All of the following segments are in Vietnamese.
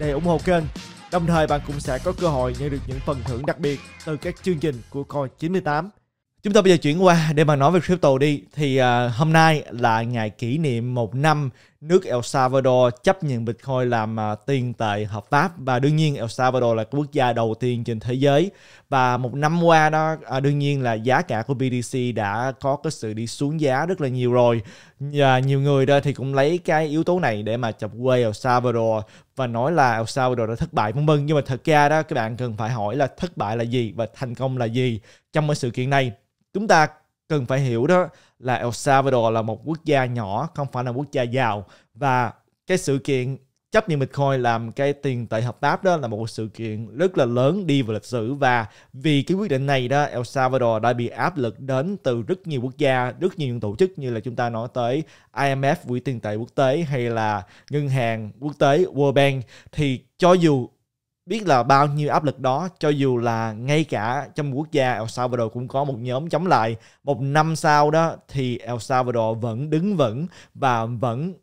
để ủng hộ kênh. Đồng thời bạn cũng sẽ có cơ hội nhận được những phần thưởng đặc biệt từ các chương trình của Coi 98. Chúng ta bây giờ chuyển qua để mà nói về crypto đi. Thì uh, hôm nay là ngày kỷ niệm một năm nước El Salvador chấp nhận Bitcoin làm uh, tiền tệ hợp pháp và đương nhiên El Salvador là quốc gia đầu tiên trên thế giới và một năm qua đó uh, đương nhiên là giá cả của BTC đã có cái sự đi xuống giá rất là nhiều rồi. và nhiều người đó thì cũng lấy cái yếu tố này để mà chọc quê El Salvador và nói là El Salvador đã thất bại vân vân nhưng mà thật ra đó các bạn cần phải hỏi là thất bại là gì và thành công là gì trong cái sự kiện này chúng ta cần phải hiểu đó là El Salvador là một quốc gia nhỏ không phải là quốc gia giàu và cái sự kiện chấp nhận Bitcoin làm cái tiền tệ hợp pháp đó là một sự kiện rất là lớn đi vào lịch sử và vì cái quyết định này đó El Salvador đã bị áp lực đến từ rất nhiều quốc gia, rất nhiều những tổ chức như là chúng ta nói tới IMF, Quỹ tiền tệ quốc tế hay là ngân hàng quốc tế World Bank thì cho dù biết là bao nhiêu áp lực đó cho dù là ngay cả trong quốc gia El Salvador cũng có một nhóm chống lại một năm sau đó thì El Salvador vẫn đứng vững và vẫn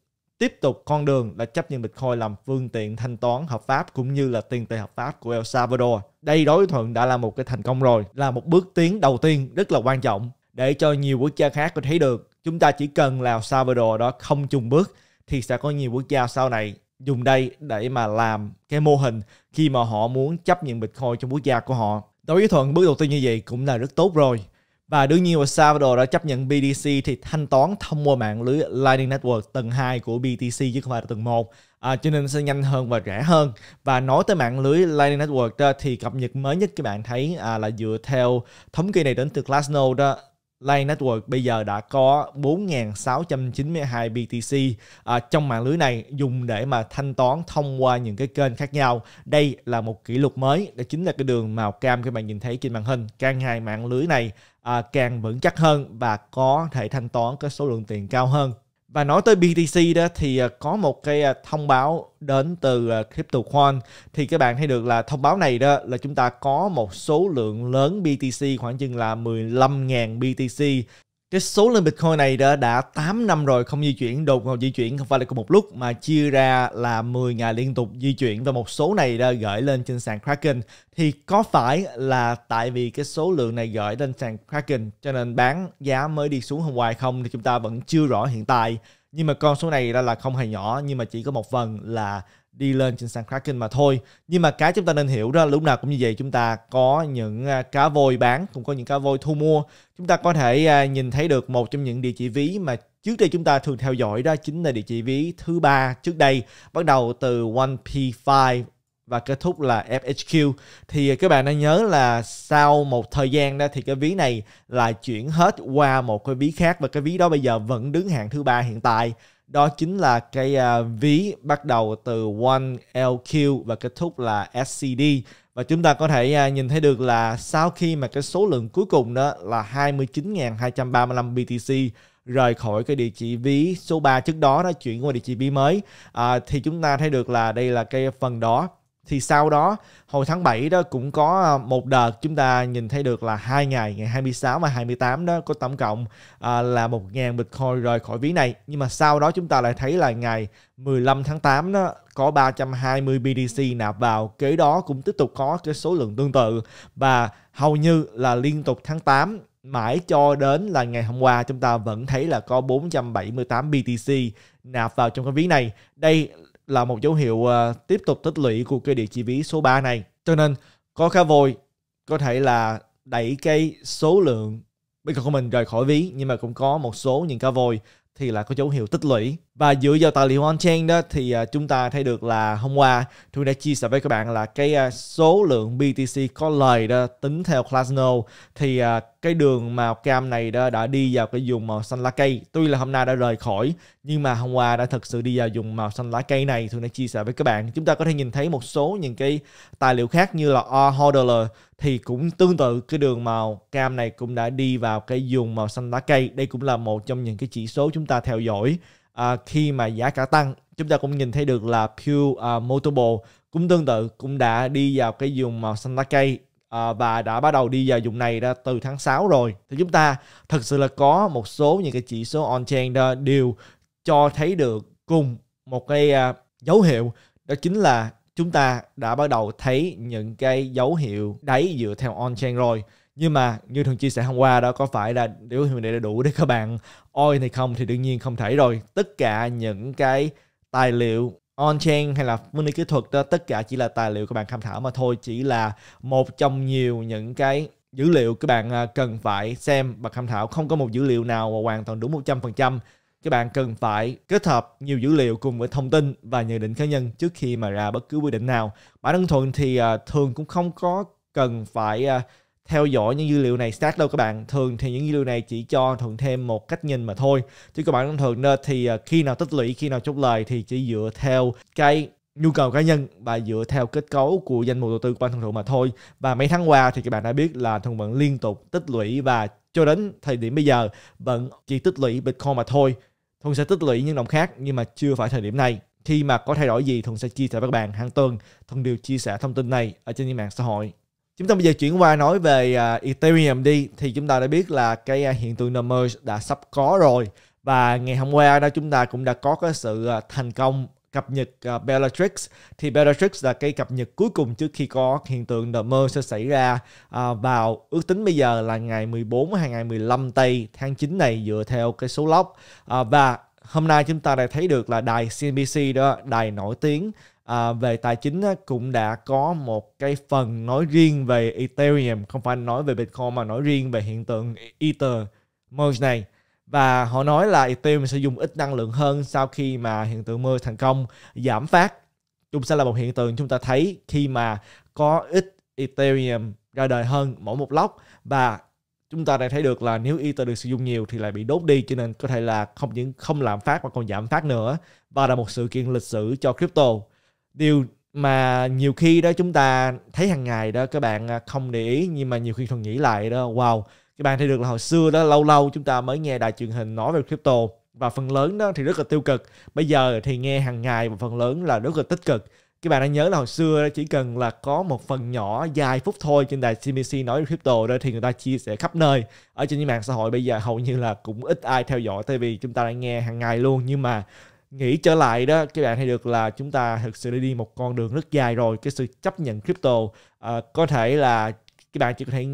tiếp tục con đường là chấp nhận Bitcoin làm phương tiện thanh toán hợp pháp cũng như là tiền tệ hợp pháp của El Salvador. Đây đối với Thuận đã là một cái thành công rồi, là một bước tiến đầu tiên rất là quan trọng để cho nhiều quốc gia khác có thấy được chúng ta chỉ cần là El Salvador đó không chung bước thì sẽ có nhiều quốc gia sau này dùng đây để mà làm cái mô hình khi mà họ muốn chấp nhận Bitcoin trong quốc gia của họ. Đối với Thuận bước đầu tiên như vậy cũng là rất tốt rồi. Và đương nhiên El Salvador đã chấp nhận BTC thì thanh toán thông qua mạng lưới Lightning Network tầng 2 của BTC chứ không phải là tầng 1. À, cho nên sẽ nhanh hơn và rẻ hơn. Và nói tới mạng lưới Lightning Network đó, thì cập nhật mới nhất các bạn thấy à, là dựa theo thống kê này đến từ Glassnode đó Lightning Network bây giờ đã có 4.692 BTC à, trong mạng lưới này dùng để mà thanh toán thông qua những cái kênh khác nhau. Đây là một kỷ lục mới, đó chính là cái đường màu cam các bạn nhìn thấy trên màn hình. Càng ngày mạng lưới này à, càng vững chắc hơn và có thể thanh toán cái số lượng tiền cao hơn và nói tới BTC đó thì à, có một cái à, thông báo đến từ à, CryptoQuant thì các bạn thấy được là thông báo này đó là chúng ta có một số lượng lớn BTC khoảng chừng là 15.000 BTC cái số lượng Bitcoin này đã, đã 8 năm rồi không di chuyển, đột ngột di chuyển không phải là cùng một lúc mà chia ra là 10 ngày liên tục di chuyển và một số này đã gửi lên trên sàn Kraken thì có phải là tại vì cái số lượng này gửi lên sàn Kraken cho nên bán giá mới đi xuống hôm ngoài không thì chúng ta vẫn chưa rõ hiện tại nhưng mà con số này là, là không hề nhỏ nhưng mà chỉ có một phần là đi lên trên sàn Kraken mà thôi. Nhưng mà cái chúng ta nên hiểu đó lúc nào cũng như vậy chúng ta có những à, cá vôi bán cũng có những cá vôi thu mua. Chúng ta có thể à, nhìn thấy được một trong những địa chỉ ví mà trước đây chúng ta thường theo dõi đó chính là địa chỉ ví thứ ba trước đây bắt đầu từ 1P5 và kết thúc là FHQ thì các bạn đã nhớ là sau một thời gian đó thì cái ví này lại chuyển hết qua một cái ví khác và cái ví đó bây giờ vẫn đứng hạng thứ ba hiện tại đó chính là cái uh, ví bắt đầu từ 1LQ và kết thúc là SCD và chúng ta có thể uh, nhìn thấy được là sau khi mà cái số lượng cuối cùng đó là 29.235 BTC rời khỏi cái địa chỉ ví số 3 trước đó đã chuyển qua địa chỉ ví mới à, thì chúng ta thấy được là đây là cái phần đó thì sau đó hồi tháng 7 đó cũng có ờ, một đợt chúng ta nhìn thấy được là hai ngày ngày 26 và 28 đó có tổng cộng ờ, là 1.000 Bitcoin rời khỏi ví này nhưng mà sau đó chúng ta lại thấy là ngày 15 tháng 8 đó có 320 BTC nạp vào kế đó cũng tiếp tục có cái số lượng tương tự và hầu như là liên tục tháng 8 mãi cho đến là ngày hôm qua chúng ta vẫn thấy là có 478 BTC nạp vào trong cái ví này đây là một dấu hiệu uh, tiếp tục tích lũy của cây địa chỉ ví số 3 này. Cho nên có khá vôi có thể là đẩy cái số lượng Bitcoin của mình rời khỏi ví nhưng mà cũng có một số những cá voi thì là có dấu hiệu tích lũy và dựa vào tài liệu on-chain đó thì uh, chúng ta thấy được là hôm qua tôi đã chia sẻ với các bạn là cái uh, số lượng BTC có lời đó tính theo Klasno thì uh, cái đường màu cam này đó đã đi vào cái vùng màu xanh lá cây. Tuy là hôm nay đã rời khỏi nhưng mà hôm qua đã thực sự đi vào vùng màu xanh lá cây này tôi đã chia sẻ với các bạn. Chúng ta có thể nhìn thấy một số những cái tài liệu khác như là R hodler thì cũng tương tự cái đường màu cam này cũng đã đi vào cái vùng màu xanh lá cây. Đây cũng là một trong những cái chỉ số chúng ta theo dõi à, khi mà giá cả tăng chúng ta cũng nhìn thấy được là Pure à, Multiple cũng tương tự cũng đã đi vào cái vùng màu xanh lá cây à, và đã bắt đầu đi vào vùng này ra từ tháng 6 rồi thì chúng ta thật sự là có một số những cái chỉ số on chain đều cho thấy được cùng một cái à, dấu hiệu đó chính là chúng ta đã bắt đầu thấy những cái dấu hiệu đáy dựa theo on chain rồi nhưng mà như thường chia sẻ hôm qua đó có phải là nếu hiệu này đã đủ để các bạn oi thì không thì đương nhiên không thể rồi tất cả những cái tài liệu on-chain hay là vấn đề kỹ thuật đó tất cả chỉ là tài liệu các bạn tham khảo mà thôi chỉ là một trong nhiều những cái dữ liệu các bạn à, cần phải xem và tham khảo không có một dữ liệu nào mà hoàn toàn đúng 100% các bạn cần phải kết hợp nhiều dữ liệu cùng với thông tin và nhận định cá nhân trước khi mà ra bất cứ quy định nào bản thân thuận thì à, thường cũng không có cần phải à, theo dõi những dữ liệu này stack đâu các bạn thường thì những dữ liệu này chỉ cho thuận thêm một cách nhìn mà thôi chứ các bạn thường nên thì à, khi nào tích lũy khi nào chốt lời thì chỉ dựa theo cái nhu cầu cá nhân và dựa theo kết cấu của danh mục đầu tư của bạn thường mà thôi và mấy tháng qua thì các bạn đã biết là thuận vẫn liên tục tích lũy và cho đến thời điểm bây giờ vẫn chỉ tích lũy bitcoin mà thôi thuận sẽ tích lũy những đồng khác nhưng mà chưa phải thời điểm này khi mà có thay đổi gì thuận sẽ chia sẻ với các bạn hàng tuần thuận đều chia sẻ thông tin này ở trên những mạng xã hội Chúng ta bây giờ chuyển qua nói về uh, Ethereum đi thì chúng ta đã biết là cái uh, hiện tượng merge đã sắp có rồi và ngày hôm qua đó chúng ta cũng đã có cái sự uh, thành công cập nhật uh, Bellatrix thì Bellatrix là cái cập nhật cuối cùng trước khi có hiện tượng Merge sẽ xảy ra uh, vào ước tính bây giờ là ngày 14 hay ngày 15 tây tháng 9 này dựa theo cái số lock uh, và hôm nay chúng ta đã thấy được là đài CNBC đó đài nổi tiếng à, về tài chính á, cũng đã có một cái phần nói riêng về Ethereum không phải nói về Bitcoin mà nói riêng về hiện tượng Ether merge này và họ nói là Ethereum sẽ dùng ít năng lượng hơn sau khi mà hiện tượng merge thành công giảm phát cũng sẽ là một hiện tượng chúng ta thấy khi mà có ít Ethereum ra đời hơn mỗi một lóc và chúng ta đã thấy được là nếu Ether được sử dụng nhiều thì lại bị đốt đi cho nên có thể là không những không làm phát mà còn giảm phát nữa và là một sự kiện lịch sử cho crypto điều mà nhiều khi đó chúng ta thấy hàng ngày đó các bạn à, không để ý nhưng mà nhiều khi còn nghĩ lại đó wow các bạn thấy được là hồi xưa đó lâu lâu chúng ta mới nghe đài truyền hình nói về crypto và phần lớn đó thì rất là tiêu cực bây giờ thì nghe hàng ngày và phần lớn là rất là tích cực các bạn đã nhớ là hồi xưa chỉ cần là có một phần nhỏ dài phút thôi trên đài CBC nói về crypto đó thì người ta chia sẻ khắp nơi ở trên những mạng xã hội bây giờ hầu như là cũng ít ai theo dõi tại vì chúng ta đã nghe hàng ngày luôn nhưng mà nghĩ trở lại đó các bạn thấy được là chúng ta thực sự đã đi một con đường rất dài rồi cái sự chấp nhận crypto uh, có thể là các bạn chỉ có thể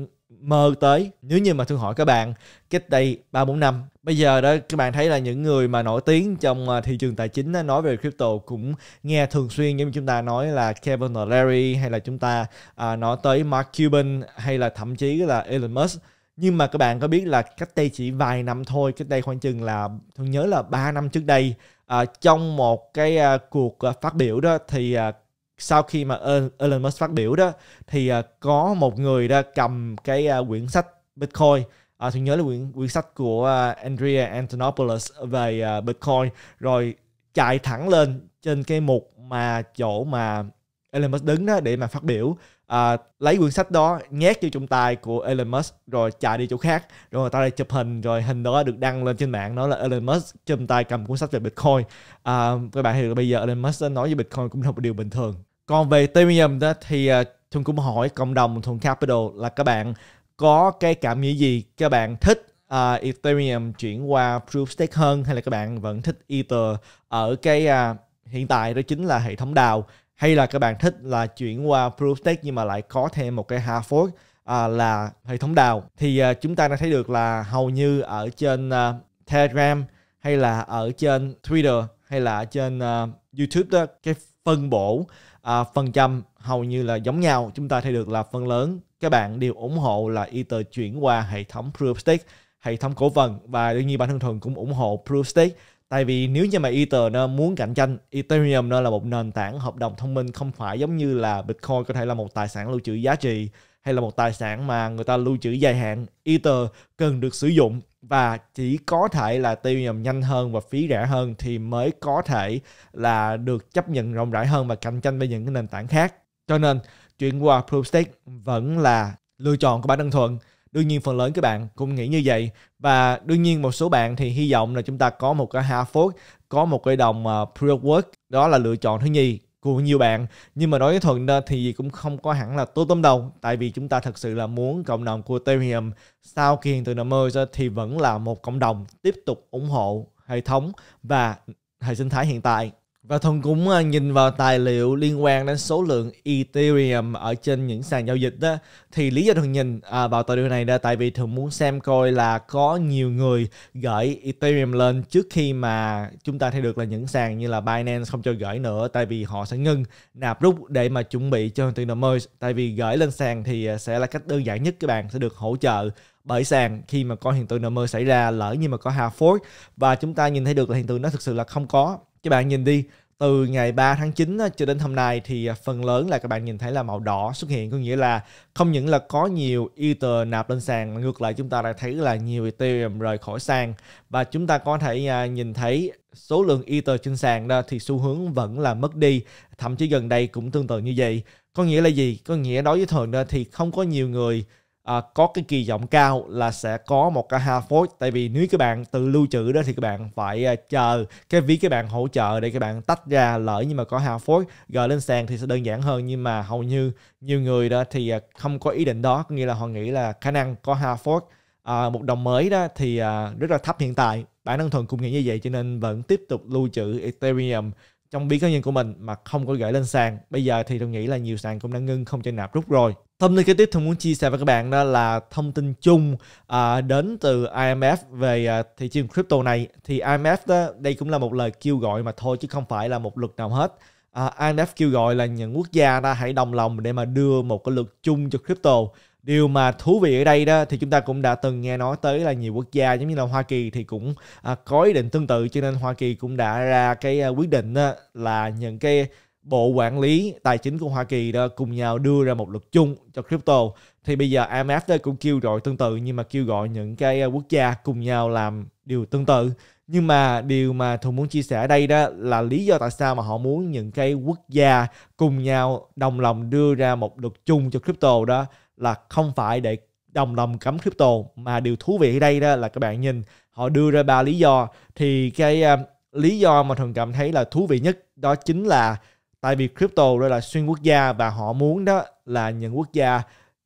mơ tới nếu như mà thương hỏi các bạn cách đây ba bốn năm bây giờ đó các bạn thấy là những người mà nổi tiếng trong à, thị trường tài chính nói về crypto cũng nghe thường xuyên giống như chúng ta nói là Kevin larry hay là chúng ta à, nói tới Mark Cuban hay là thậm chí là Elon Musk nhưng mà các bạn có biết là cách đây chỉ vài năm thôi cách đây khoảng chừng là tôi nhớ là 3 năm trước đây à, trong một cái à, cuộc à, phát biểu đó thì à, sau khi mà Elon Musk phát biểu đó thì à, có một người đó cầm cái à, quyển sách Bitcoin à, thì nhớ là quyển quyển sách của à, Andrea Antonopoulos về à, Bitcoin rồi chạy thẳng lên trên cái mục mà chỗ mà Elon Musk đứng đó để mà phát biểu à, lấy quyển sách đó nhét cho trong tay của Elon Musk rồi chạy đi chỗ khác rồi người ta lại chụp hình rồi hình đó được đăng lên trên mạng nó là Elon Musk trong tay cầm cuốn sách về Bitcoin à, các bạn hiểu bây giờ Elon Musk nói với Bitcoin cũng là một điều bình thường còn về Ethereum đó thì uh, cũng hỏi cộng đồng Thuần Capital là các bạn có cái cảm nghĩ gì các bạn thích uh, Ethereum chuyển qua Proof Stake hơn hay là các bạn vẫn thích Ether ở cái uh, hiện tại đó chính là hệ thống DAO hay là các bạn thích là chuyển qua Proofstack nhưng mà lại có thêm một cái hard fork à, là hệ thống đào thì à, chúng ta đã thấy được là hầu như ở trên à, Telegram hay là ở trên Twitter hay là ở trên à, YouTube đó cái phân bổ à, phần trăm hầu như là giống nhau chúng ta thấy được là phần lớn các bạn đều ủng hộ là Ether chuyển qua hệ thống Proofstack hệ thống cổ phần và đương nhiên bản thân thuần cũng ủng hộ Proofstack tại vì nếu như mà Ether nó muốn cạnh tranh Ethereum nó là một nền tảng hợp đồng thông minh không phải giống như là Bitcoin có thể là một tài sản lưu trữ giá trị hay là một tài sản mà người ta lưu trữ dài hạn Ether cần được sử dụng và chỉ có thể là tiêu nhầm nhanh hơn và phí rẻ hơn thì mới có thể là được chấp nhận rộng rãi hơn và cạnh tranh với những cái nền tảng khác cho nên chuyển qua Proof Stake vẫn là lựa chọn của bản thân thuận đương nhiên phần lớn các bạn cũng nghĩ như vậy và đương nhiên một số bạn thì hy vọng là chúng ta có một cái half Harford có một cái đồng ờ, pre-work đó là lựa chọn thứ nhì của nhiều bạn nhưng mà nói với thuận thì cũng không có hẳn là tốt tóm đầu tại vì chúng ta thật sự là muốn cộng đồng của Ethereum sau khi hiện tượng đã merge ra thì vẫn là một cộng đồng tiếp tục ủng hộ hệ thống và hệ sinh thái hiện tại và Thuần cũng à, nhìn vào tài liệu liên quan đến số lượng Ethereum ở trên những sàn giao dịch đó thì lý do Thuần nhìn à, vào tài liệu này là tại vì Thuần muốn xem coi là có nhiều người gửi Ethereum lên trước khi mà chúng ta thấy được là những sàn như là Binance không cho gửi nữa tại vì họ sẽ ngưng nạp rút để mà chuẩn bị cho tiền đồng merge tại vì gửi lên sàn thì à, sẽ là cách đơn giản nhất các bạn sẽ được hỗ trợ bởi sàn khi mà có hiện tượng nợ mơ xảy ra lỡ như mà có hà fork và chúng ta nhìn thấy được là hiện tượng nó thực sự là không có các bạn nhìn đi từ ngày 3 tháng 9 ờ, cho đến hôm nay thì ờ, phần lớn là các bạn nhìn thấy là màu đỏ xuất hiện có nghĩa là không những là có nhiều Ether nạp lên sàn mà ngược lại chúng ta đã thấy là nhiều Ethereum rời khỏi sàn và chúng ta có thể ờ, nhìn thấy số lượng Ether trên sàn đó thì xu hướng vẫn là mất đi thậm chí gần đây cũng tương tự như vậy có nghĩa là gì có nghĩa đối với thường đó thì không có nhiều người à, có cái kỳ vọng cao là sẽ có một cái half void tại vì nếu các bạn tự lưu trữ đó thì các bạn phải à, chờ cái ví các bạn hỗ trợ để các bạn tách ra lỡ nhưng mà có half void gửi lên sàn thì sẽ đơn giản hơn nhưng mà hầu như nhiều người đó thì à, không có ý định đó có nghĩa là họ nghĩ là khả năng có half void à, một đồng mới đó thì à, rất là thấp hiện tại bản thân thuần cũng nghĩ như vậy cho nên vẫn tiếp tục lưu trữ Ethereum trong ví cá nhân của mình mà không có gửi lên sàn bây giờ thì tôi nghĩ là nhiều sàn cũng đã ngưng không cho nạp rút rồi Thông tin kế tiếp tôi muốn chia sẻ với các bạn đó là thông tin chung à, đến từ IMF về à, thị trường crypto này. Thì IMF đó, đây cũng là một lời kêu gọi mà thôi chứ không phải là một luật nào hết. À, IMF kêu gọi là những quốc gia ta hãy đồng lòng để mà đưa một cái luật chung cho crypto. Điều mà thú vị ở đây đó thì chúng ta cũng đã từng nghe nói tới là nhiều quốc gia giống như là Hoa Kỳ thì cũng à, có ý định tương tự cho nên Hoa Kỳ cũng đã ra cái à, quyết định đó, là những cái Bộ Quản lý Tài chính của Hoa Kỳ đã cùng nhau đưa ra một luật chung cho crypto. Thì bây giờ IMF cũng kêu gọi tương tự nhưng mà kêu gọi những cái à, quốc gia cùng nhau làm điều tương tự. Nhưng mà điều mà Thùng muốn chia sẻ đây đó là lý do tại sao mà họ muốn những cái quốc gia cùng nhau đồng lòng đưa ra một luật chung cho crypto đó là không phải để đồng lòng cấm crypto mà điều thú vị ở đây đó là các bạn nhìn họ đưa ra ba lý do thì cái uh, lý do mà thường cảm thấy là thú vị nhất đó chính là tại vì crypto đây là xuyên quốc gia và họ muốn đó là những quốc gia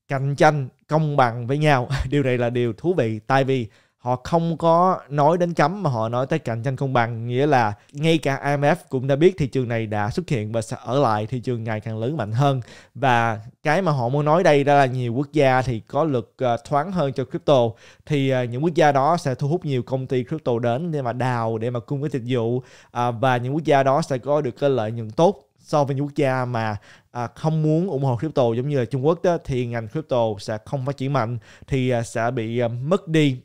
cạnh tranh công bằng với nhau điều này là điều thú vị tại vì họ không có nói đến cấm mà họ nói tới cạnh tranh công bằng nghĩa là ngay cả IMF cũng đã biết thị trường này đã xuất hiện và sẽ ở lại thị trường ngày càng lớn mạnh hơn và cái mà họ muốn nói đây đó là nhiều quốc gia thì có lực ờ, thoáng hơn cho crypto thì ờ, những quốc gia đó sẽ thu hút nhiều công ty crypto đến để mà đào để mà cung cái dịch vụ ờ, và những quốc gia đó sẽ có được cái lợi nhuận tốt so với những quốc gia mà à, không muốn ủng hộ crypto giống như là Trung Quốc đó, thì ngành crypto sẽ không phát triển mạnh thì à, sẽ bị à, mất đi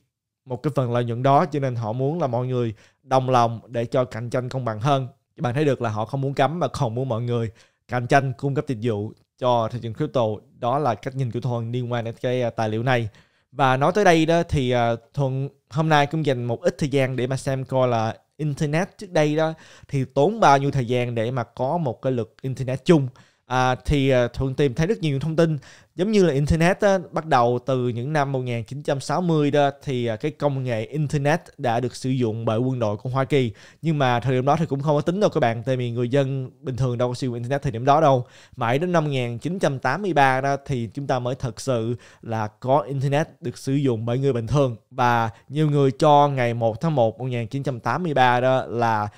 một cái phần lợi nhuận đó cho nên họ muốn là mọi người đồng lòng để cho cạnh tranh công bằng hơn bạn thấy được là họ không muốn cấm mà còn muốn mọi người cạnh tranh cung cấp dịch vụ cho thị trường crypto đó là cách nhìn của thuần liên quan đến cái à, tài liệu này và nói tới đây đó thì à, thuần hôm nay cũng dành một ít thời gian để mà xem coi là internet trước đây đó thì tốn bao nhiêu thời gian để mà có một cái lực internet chung à, thì à, thường tìm thấy rất nhiều thông tin giống như là internet á, bắt đầu từ những năm 1960 đó thì à, cái công nghệ internet đã được sử dụng bởi quân đội của Hoa Kỳ nhưng mà thời điểm đó thì cũng không có tính đâu các bạn tại vì người dân bình thường đâu có sử dụng internet thời điểm đó đâu mãi đến năm 1983 đó thì chúng ta mới thật sự là có internet được sử dụng bởi người bình thường và nhiều người cho ngày 1 tháng 1 1983 đó là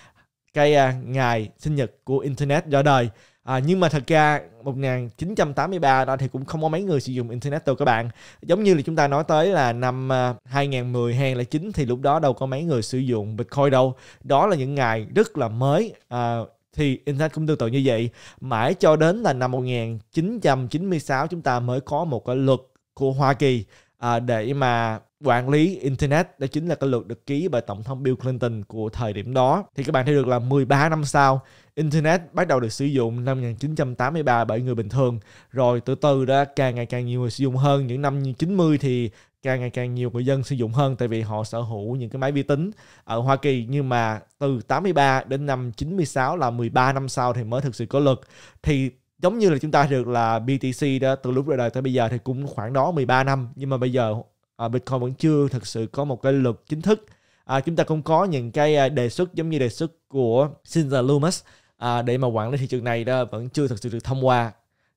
cái à, ngày sinh nhật của internet ra đời À, nhưng mà thật ra 1983 đó thì cũng không có mấy người sử dụng internet đâu các bạn. Giống như là chúng ta nói tới là năm 2010 à, hay là 9 thì lúc đó đâu có mấy người sử dụng Bitcoin đâu. Đó là những ngày rất là mới à, thì internet cũng tương tự như vậy. Mãi cho đến là năm 1996 chúng ta mới có một cái luật của Hoa Kỳ à, để mà quản lý internet đó chính là cái luật được ký bởi tổng thống Bill Clinton của thời điểm đó thì các bạn thấy được là 13 năm sau Internet bắt đầu được sử dụng năm 1983 bởi người bình thường, rồi từ từ đó càng ngày càng nhiều người sử dụng hơn. Những năm 90 thì càng ngày càng nhiều người dân sử dụng hơn tại vì họ sở hữu những cái máy vi tính ở Hoa Kỳ nhưng mà từ 83 đến năm 96 là 13 năm sau thì mới thực sự có lực. thì giống như là chúng ta được là BTC đó từ lúc ra đời tới bây giờ thì cũng khoảng đó 13 năm nhưng mà bây giờ à, Bitcoin vẫn chưa thực sự có một cái luật chính thức à, chúng ta cũng có những cái à, đề xuất giống như đề xuất của Cynthia Lumas à, để mà quản lý thị trường này đó vẫn chưa thực sự được thông qua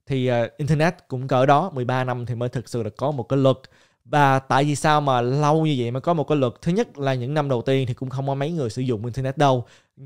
thì uh, internet cũng cỡ đó 13 năm thì mới thực sự là có một cái luật và tại vì sao mà lâu như vậy mà có một cái luật thứ nhất là những năm đầu tiên thì cũng không có mấy người sử dụng internet đâu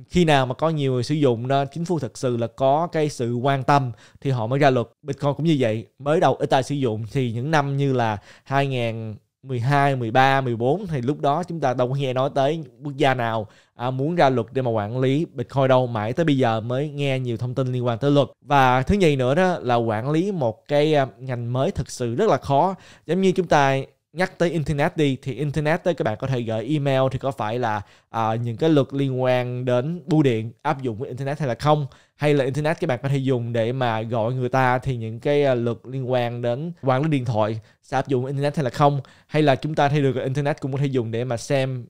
khi nào mà có nhiều người sử dụng đó chính phủ thật sự là có cái sự quan tâm thì họ mới ra luật bitcoin cũng như vậy mới đầu ít ai sử dụng thì những năm như là 2000 12, 13, 14 thì lúc đó chúng ta đâu có nghe nói tới quốc gia nào à, muốn ra luật để mà quản lý Bitcoin đâu mãi tới bây giờ mới nghe nhiều thông tin liên quan tới luật và thứ nhì nữa đó là quản lý một cái à, ngành mới thực sự rất là khó giống như chúng ta nhắc tới internet đi thì internet tới các bạn có thể gửi email thì có phải là à, những cái luật liên quan đến bưu điện áp dụng với internet hay là không hay là internet các bạn có thể dùng để mà gọi người ta thì những cái à, luật liên quan đến quản lý điện thoại sẽ áp dụng internet hay là không hay là chúng ta thấy được internet cũng có thể dùng để mà xem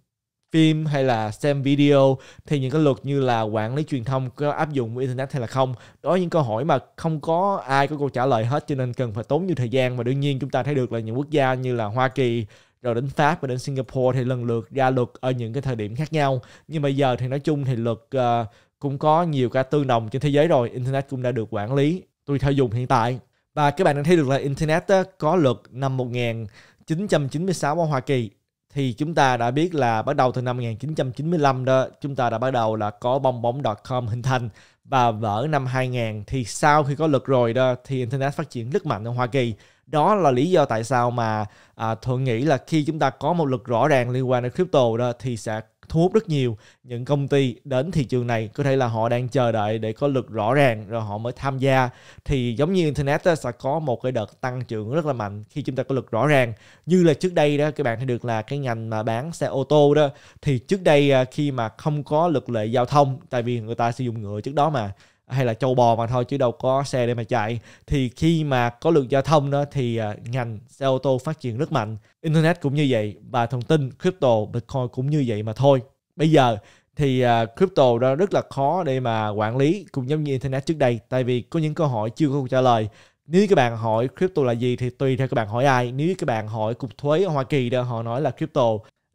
phim hay là xem video thì những cái luật như là quản lý truyền thông có áp dụng với internet hay là không đó là những câu hỏi mà không có ai có câu trả lời hết cho nên cần phải tốn nhiều thời gian và đương nhiên chúng ta thấy được là những quốc gia như là hoa kỳ rồi đến Pháp và đến Singapore thì lần lượt ra luật ở những cái thời điểm khác nhau nhưng mà giờ thì nói chung thì luật uh, cũng có nhiều ca tương đồng trên thế giới rồi internet cũng đã được quản lý tùy theo dùng hiện tại và các bạn đang thấy được là internet có luật năm 1996 ở Hoa Kỳ thì chúng ta đã biết là bắt đầu từ năm 1995 đó chúng ta đã bắt đầu là có bong bóng.com hình thành và vỡ năm 2000 thì sau khi có luật rồi đó thì internet phát triển rất mạnh ở Hoa Kỳ đó là lý do tại sao mà à, thuận nghĩ là khi chúng ta có một luật rõ ràng liên quan đến crypto đó thì sẽ thu hút rất nhiều những công ty đến thị trường này có thể là họ đang chờ đợi để có lực rõ ràng rồi họ mới tham gia thì giống như internet đó, sẽ có một cái đợt tăng trưởng rất là mạnh khi chúng ta có lực rõ ràng như là trước đây đó các bạn thấy được là cái ngành mà bán xe ô tô đó thì trước đây à, khi mà không có lực lệ giao thông tại vì người ta sử dụng ngựa trước đó mà hay là châu bò mà thôi chứ đâu có xe để mà chạy thì khi mà có lượng giao thông đó thì à, ngành xe ô tô phát triển rất mạnh internet cũng như vậy và thông tin crypto bitcoin cũng như vậy mà thôi bây giờ thì à, crypto đó rất là khó để mà quản lý cũng giống như internet trước đây tại vì có những câu hỏi chưa có câu trả lời nếu các bạn hỏi crypto là gì thì tùy theo các bạn hỏi ai nếu các bạn hỏi cục thuế ở Hoa Kỳ đó họ nói là crypto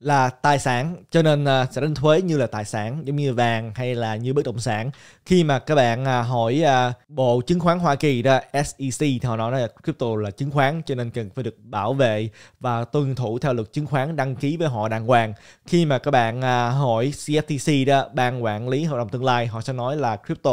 là tài sản cho nên uh, sẽ đánh thuế như là tài sản giống như vàng hay là như bất động sản khi mà các bạn uh, hỏi uh, bộ chứng khoán Hoa Kỳ đó SEC thì họ nói là crypto là chứng khoán cho nên cần phải được bảo vệ và tuân thủ theo luật chứng khoán đăng ký với họ đàng hoàng khi mà các bạn uh, hỏi CFTC đó ban quản lý hợp đồng tương lai họ sẽ nói là crypto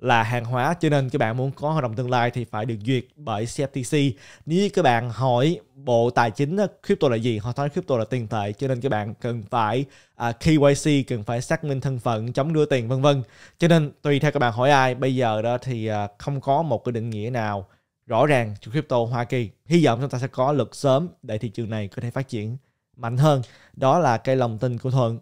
là hàng hóa cho nên các bạn muốn có hợp đồng tương lai thì phải được duyệt bởi CFTC nếu các bạn hỏi bộ tài chính crypto là gì họ nói crypto là tiền tệ cho nên các bạn cần phải à, KYC cần phải xác minh thân phận chống đưa tiền vân vân cho nên tùy theo các bạn hỏi ai bây giờ đó thì à, không có một cái định nghĩa nào rõ ràng cho crypto Hoa Kỳ hy vọng chúng ta sẽ có luật sớm để thị trường này có thể phát triển mạnh hơn đó là cái lòng tin của Thuận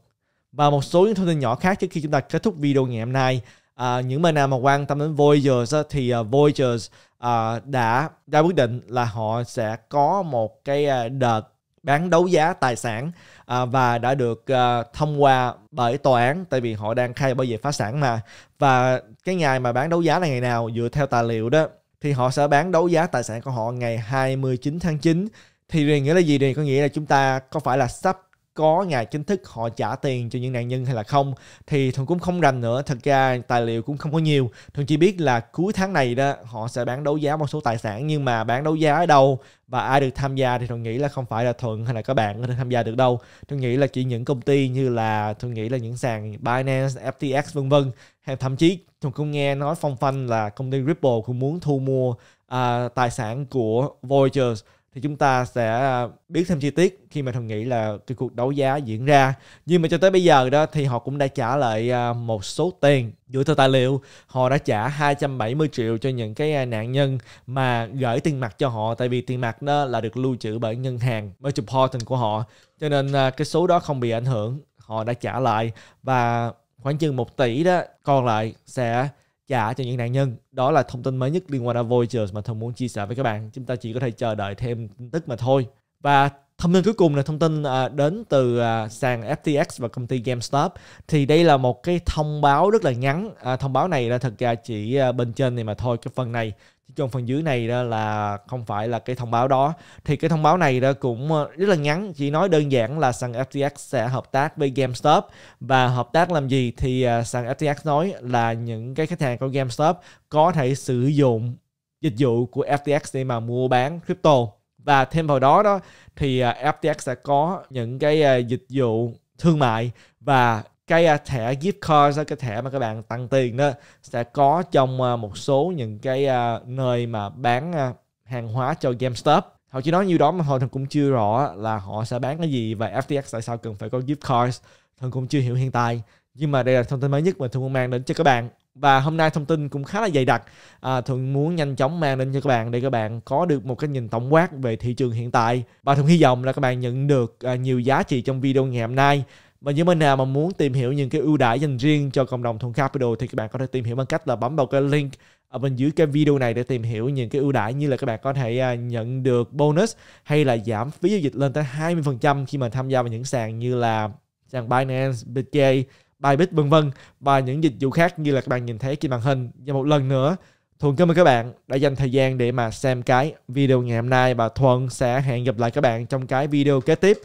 và một số những thông tin nhỏ khác trước khi chúng ta kết thúc video ngày hôm nay À, những bên nào mà quan tâm đến Voyagers á, thì uh, Voyagers uh, đã ra quyết định là họ sẽ có một cái uh, đợt bán đấu giá tài sản à, và đã được à, thông qua bởi tòa án tại vì họ đang khai bảo vệ phá sản mà và cái ngày mà bán đấu giá là ngày nào dựa theo tài liệu đó thì họ sẽ bán đấu giá tài sản của họ ngày 29 tháng 9 thì điều nghĩa là gì thì có nghĩa là chúng ta có phải là sắp có nhà chính thức họ trả tiền cho những nạn nhân hay là không thì thường cũng không rành nữa thật ra tài liệu cũng không có nhiều thường chỉ biết là cuối tháng này đó họ sẽ bán đấu giá một số tài sản nhưng mà bán đấu giá ở đâu và ai được tham gia thì thường nghĩ là không phải là thuận hay là các bạn có thể tham gia được đâu tôi nghĩ là chỉ những công ty như là tôi nghĩ là những sàn binance ftx vân vân hay thậm chí tôi cũng nghe nói phong phanh là công ty ripple cũng muốn thu mua uh, tài sản của voyagers thì chúng ta sẽ à, biết thêm chi tiết khi mà thầm nghĩ là cái cuộc đấu giá diễn ra nhưng mà cho tới bây giờ đó thì họ cũng đã trả lại à, một số tiền dựa theo tài liệu họ đã trả 270 triệu cho những cái à, nạn nhân mà gửi tiền mặt cho họ tại vì tiền mặt đó là được lưu trữ bởi ngân hàng Metropolitan của họ cho nên cái số đó không bị ảnh hưởng họ đã trả lại và khoảng chừng 1 tỷ đó còn lại sẽ trả cho những nạn nhân đó là thông tin mới nhất liên quan đến Voyagers mà thông muốn chia sẻ với các bạn chúng ta chỉ có thể chờ đợi thêm tin tức mà thôi và Thông tin cuối cùng là thông tin à, đến từ à, sàn FTX và công ty GameStop. Thì đây là một cái thông báo rất là ngắn. À, thông báo này là thật ra chỉ à, bên trên này mà thôi cái phần này chứ còn phần dưới này đó là không phải là cái thông báo đó thì cái thông báo này đó cũng à, rất là ngắn chỉ nói đơn giản là sàn FTX sẽ hợp tác với GameStop và hợp tác làm gì thì à, sàn FTX nói là những cái khách hàng của GameStop có thể sử dụng dịch vụ của FTX để mà mua bán crypto và thêm vào đó đó thì à, FTX sẽ có những cái à, dịch vụ thương mại và cái à, thẻ gift card cái thẻ mà các bạn tăng tiền đó sẽ có trong một số những cái nơi mà bán hàng hóa cho GameStop họ chỉ nói nhiêu đó mà thôi thằng cũng chưa rõ là họ sẽ bán cái gì và FTX tại sao cần phải có gift cards thằng cũng chưa hiểu hiện tại nhưng mà đây là thông tin mới nhất mà thần muốn mang đến cho các bạn và hôm nay thông tin cũng khá là dày đặc à, thường muốn nhanh chóng mang đến cho các bạn để các bạn có được một cái nhìn tổng quát về thị trường hiện tại và thường hy vọng là các bạn nhận được à, nhiều giá trị trong video ngày hôm nay và những bên nào mà muốn tìm hiểu những cái ưu đãi dành riêng cho cộng đồng Thuần Capital thì các bạn có thể tìm hiểu bằng cách là bấm vào cái link ở bên dưới cái video này để tìm hiểu những cái ưu đãi như là các bạn có thể à, nhận được bonus hay là giảm phí giao dịch lên tới 20% khi mà tham gia vào những sàn như là sàn Binance, BitGay bài bích vân vân và những dịch vụ khác như là các bạn nhìn thấy trên màn hình. Và một lần nữa, Thuận cảm ơn các bạn đã dành thời gian để mà xem cái video ngày hôm nay và Thuận sẽ hẹn gặp lại các bạn trong cái video kế tiếp.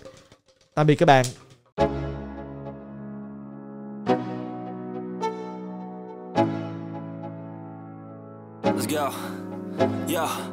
Tạm biệt các bạn. Let's go. Yeah.